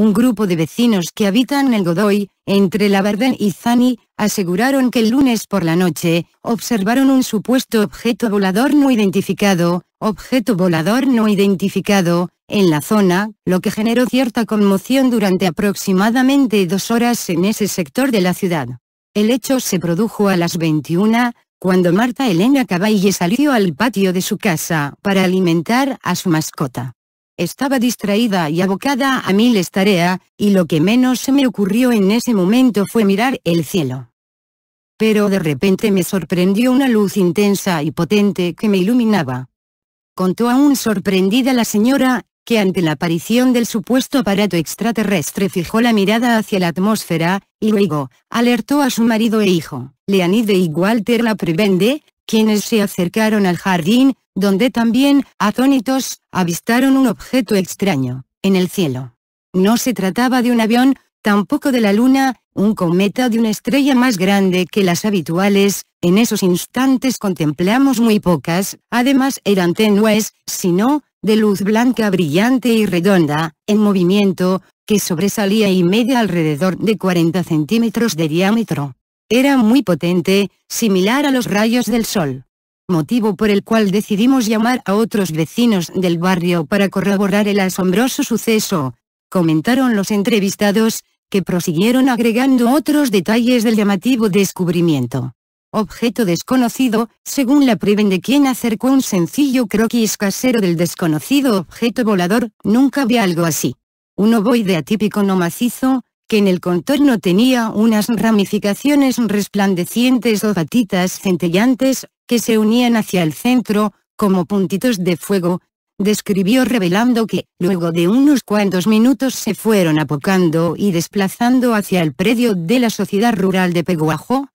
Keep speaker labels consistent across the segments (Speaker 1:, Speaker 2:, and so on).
Speaker 1: un grupo de vecinos que habitan el Godoy, entre La y Zani, aseguraron que el lunes por la noche, observaron un supuesto objeto volador no identificado, objeto volador no identificado, en la zona, lo que generó cierta conmoción durante aproximadamente dos horas en ese sector de la ciudad. El hecho se produjo a las 21, cuando Marta Elena Caballe salió al patio de su casa para alimentar a su mascota estaba distraída y abocada a miles tareas, y lo que menos se me ocurrió en ese momento fue mirar el cielo. Pero de repente me sorprendió una luz intensa y potente que me iluminaba. Contó aún sorprendida la señora, que ante la aparición del supuesto aparato extraterrestre fijó la mirada hacia la atmósfera, y luego, alertó a su marido e hijo, Leonide y Walter la Prevende, quienes se acercaron al jardín, donde también, atónitos, avistaron un objeto extraño, en el cielo. No se trataba de un avión, tampoco de la luna, un cometa de una estrella más grande que las habituales, en esos instantes contemplamos muy pocas, además eran tenues, sino, de luz blanca brillante y redonda, en movimiento, que sobresalía y media alrededor de 40 centímetros de diámetro. Era muy potente, similar a los rayos del sol. Motivo por el cual decidimos llamar a otros vecinos del barrio para corroborar el asombroso suceso, comentaron los entrevistados, que prosiguieron agregando otros detalles del llamativo descubrimiento. Objeto desconocido, según la prueba de quien acercó un sencillo croquis casero del desconocido objeto volador, nunca vi algo así. Un ovoide atípico no macizo, que en el contorno tenía unas ramificaciones resplandecientes o patitas centellantes, que se unían hacia el centro, como puntitos de fuego, describió revelando que, luego de unos cuantos minutos se fueron apocando y desplazando hacia el predio de la sociedad rural de Peguajo.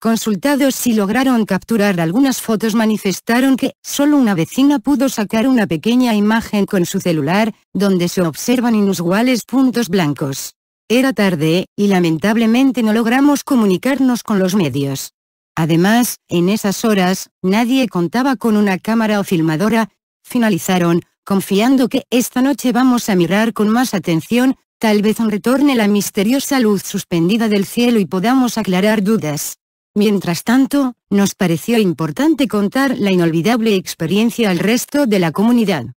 Speaker 1: Consultados si lograron capturar algunas fotos manifestaron que solo una vecina pudo sacar una pequeña imagen con su celular, donde se observan inusuales puntos blancos. Era tarde, y lamentablemente no logramos comunicarnos con los medios. Además, en esas horas, nadie contaba con una cámara o filmadora, finalizaron, confiando que esta noche vamos a mirar con más atención, tal vez un retorne la misteriosa luz suspendida del cielo y podamos aclarar dudas. Mientras tanto, nos pareció importante contar la inolvidable experiencia al resto de la comunidad.